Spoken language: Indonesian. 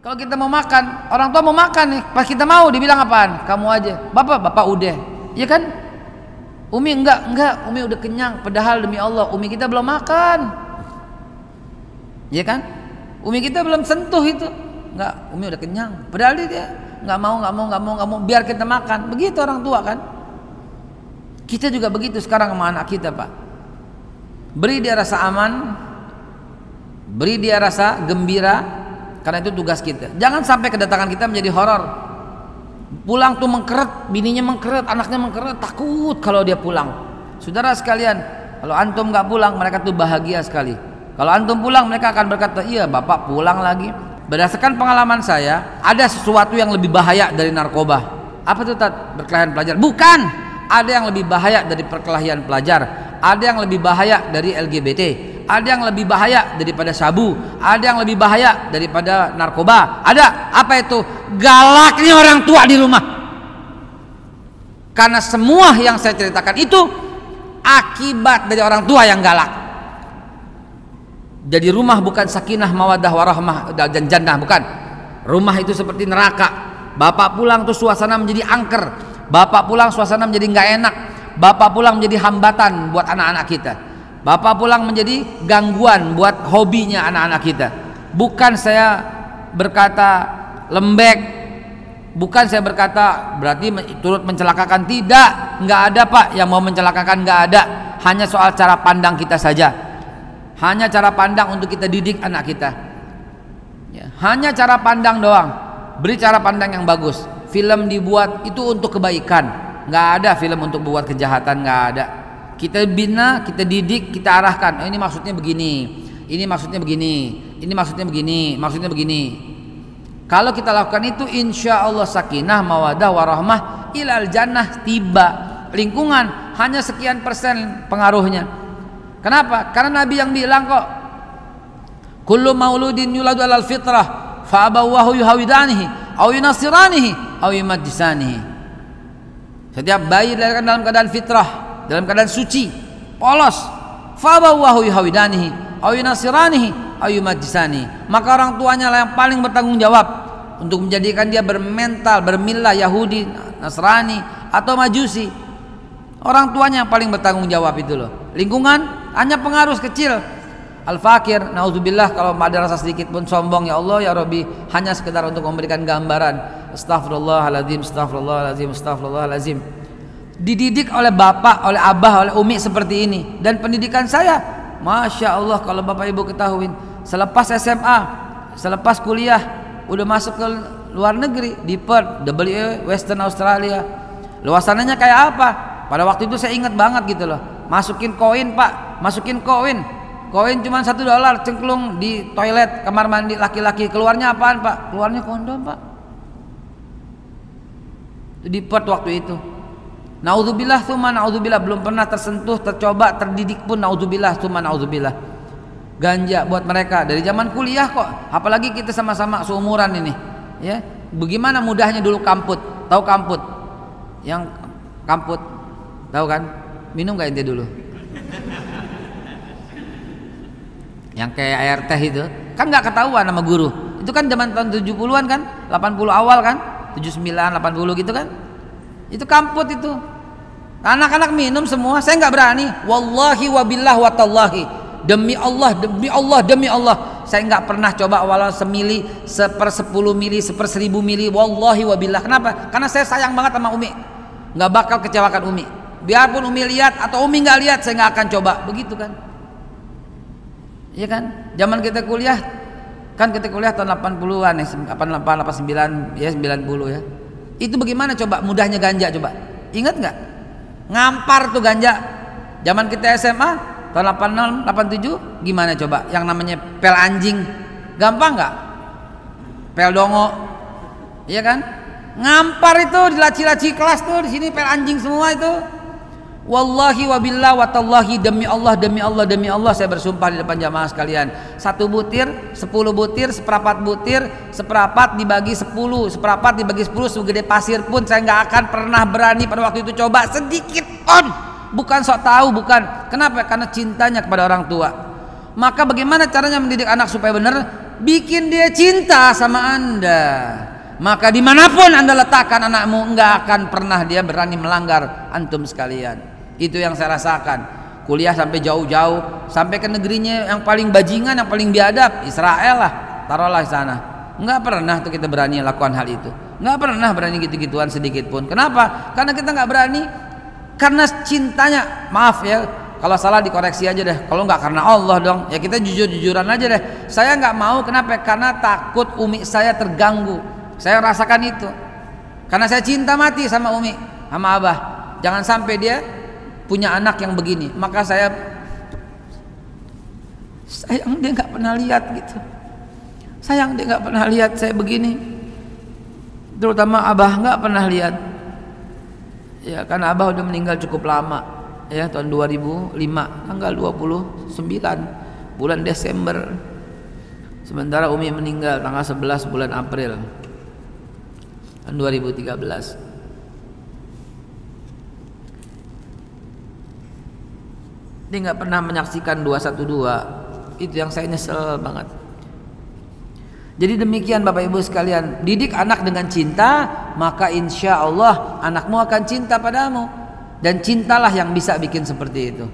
Kalau kita mau makan, orang tua mau makan nih, pas kita mau dibilang apaan? Kamu aja. Bapak, bapak udah. Ya kan? Umi enggak, enggak, Umi udah kenyang. Padahal demi Allah, Umi kita belum makan. Ya kan? Umi kita belum sentuh itu. Enggak, Umi udah kenyang. Padahal dia enggak mau, enggak mau, enggak mau, enggak mau biar kita makan. Begitu orang tua kan? Kita juga begitu sekarang sama anak kita, Pak. Beri dia rasa aman, beri dia rasa gembira, karena itu tugas kita. Jangan sampai kedatangan kita menjadi horor. Pulang tuh mengkeret, bininya mengkeret, anaknya mengkeret, takut kalau dia pulang. Saudara sekalian, kalau antum nggak pulang, mereka tuh bahagia sekali. Kalau antum pulang, mereka akan berkata, iya bapak pulang lagi. Berdasarkan pengalaman saya, ada sesuatu yang lebih bahaya dari narkoba. Apa itu tat? Perkelahian pelajar? Bukan. Ada yang lebih bahaya dari perkelahian pelajar. Ada yang lebih bahaya dari LGBT ada yang lebih bahaya daripada sabu, ada yang lebih bahaya daripada narkoba. Ada apa itu? Galaknya orang tua di rumah. Karena semua yang saya ceritakan itu akibat dari orang tua yang galak. Jadi rumah bukan sakinah mawadah warahmah dan jannah bukan. Rumah itu seperti neraka. Bapak pulang tuh suasana menjadi angker. Bapak pulang suasana menjadi nggak enak. Bapak pulang menjadi hambatan buat anak-anak kita. Bapak pulang menjadi gangguan buat hobinya anak-anak kita. Bukan saya berkata lembek, bukan saya berkata berarti turut mencelakakan tidak nggak ada pak yang mau mencelakakan nggak ada hanya soal cara pandang kita saja hanya cara pandang untuk kita didik anak kita ya, hanya cara pandang doang beri cara pandang yang bagus film dibuat itu untuk kebaikan nggak ada film untuk buat kejahatan nggak ada kita bina, kita didik, kita arahkan. Oh, ini maksudnya begini. Ini maksudnya begini. Ini maksudnya begini. Maksudnya begini. Kalau kita lakukan itu insya Allah sakinah mawadah warahmah ilal jannah tiba lingkungan hanya sekian persen pengaruhnya. Kenapa? Karena Nabi yang bilang kok kullu mauludin yuladu alal fitrah faabawahu yuhawidanihi awi nasiranihi, awi yumajjisanihi. Setiap bayi dilahirkan dalam keadaan fitrah dalam keadaan suci, polos. Fawwahu yahwidanihi, ayunasiranihi, ayumajisani. Maka orang tuanya lah yang paling bertanggung jawab untuk menjadikan dia bermental, bermillah Yahudi, Nasrani atau Majusi. Orang tuanya yang paling bertanggung jawab itu loh. Lingkungan hanya pengaruh kecil. Al-Fakir, naudzubillah kalau ada rasa sedikit pun sombong ya Allah ya Rabbi hanya sekedar untuk memberikan gambaran. astaghfirullahaladzim astaghfirullahaladzim astaghfirullahaladzim dididik oleh bapak, oleh abah, oleh umi seperti ini. Dan pendidikan saya, masya Allah kalau bapak ibu ketahui, selepas SMA, selepas kuliah, udah masuk ke luar negeri di Perth, WA, Western Australia. Luasannya kayak apa? Pada waktu itu saya ingat banget gitu loh. Masukin koin pak, masukin koin. Koin cuma satu dolar cengklung di toilet kamar mandi laki-laki. Keluarnya apaan pak? Keluarnya kondom pak. Di Perth waktu itu Naudzubillah mana naudzubillah belum pernah tersentuh, tercoba, terdidik pun naudzubillah mana naudzubillah. Ganja buat mereka dari zaman kuliah kok, apalagi kita sama-sama seumuran ini. Ya, bagaimana mudahnya dulu kamput? Tahu kamput? Yang kamput. Tahu kan? Minum gak ente dulu? Yang kayak air teh itu, kan nggak ketahuan sama guru. Itu kan zaman tahun 70-an kan? 80 awal kan? 79, 80 gitu kan? Itu kamput itu Anak-anak minum semua, saya nggak berani. Wallahi wabillah watallahi. Demi Allah, demi Allah, demi Allah. Saya nggak pernah coba walau semili, sepersepuluh mili, seperseribu mili. Wallahi wabillah. Kenapa? Karena saya sayang banget sama Umi. Nggak bakal kecewakan Umi. Biarpun Umi lihat atau Umi nggak lihat, saya nggak akan coba. Begitu kan? Iya kan? Zaman kita kuliah, kan kita kuliah tahun 80-an eh, ya, 88, 89, ya 90 ya. Itu bagaimana coba mudahnya ganja coba? Ingat nggak? ngampar tuh ganja zaman kita SMA tahun 86 87 gimana coba yang namanya pel anjing gampang nggak pel dongo iya kan ngampar itu di laci-laci kelas tuh di sini pel anjing semua itu Wallahi wabillah watallahi demi Allah demi Allah demi Allah saya bersumpah di depan jamaah sekalian. Satu butir, sepuluh butir, seperapat butir, seperapat dibagi sepuluh, seperapat dibagi sepuluh, segede pasir pun saya nggak akan pernah berani pada waktu itu coba sedikit pun. Bukan sok tahu, bukan. Kenapa? Karena cintanya kepada orang tua. Maka bagaimana caranya mendidik anak supaya benar? Bikin dia cinta sama anda maka dimanapun anda letakkan anakmu nggak akan pernah dia berani melanggar antum sekalian itu yang saya rasakan kuliah sampai jauh-jauh sampai ke negerinya yang paling bajingan yang paling biadab Israel lah taruhlah sana nggak pernah tuh kita berani lakukan hal itu nggak pernah berani gitu-gituan sedikit pun kenapa karena kita nggak berani karena cintanya maaf ya kalau salah dikoreksi aja deh kalau nggak karena Allah dong ya kita jujur-jujuran aja deh saya nggak mau kenapa karena takut umi saya terganggu saya rasakan itu. Karena saya cinta mati sama Umi, sama Abah. Jangan sampai dia punya anak yang begini. Maka saya sayang dia nggak pernah lihat gitu. Sayang dia nggak pernah lihat saya begini. Terutama Abah nggak pernah lihat. Ya karena Abah udah meninggal cukup lama ya tahun 2005 tanggal 29 bulan Desember. Sementara Umi meninggal tanggal 11 bulan April tahun 2013 dia nggak pernah menyaksikan 212 itu yang saya nyesel banget jadi demikian Bapak Ibu sekalian didik anak dengan cinta maka insya Allah anakmu akan cinta padamu dan cintalah yang bisa bikin seperti itu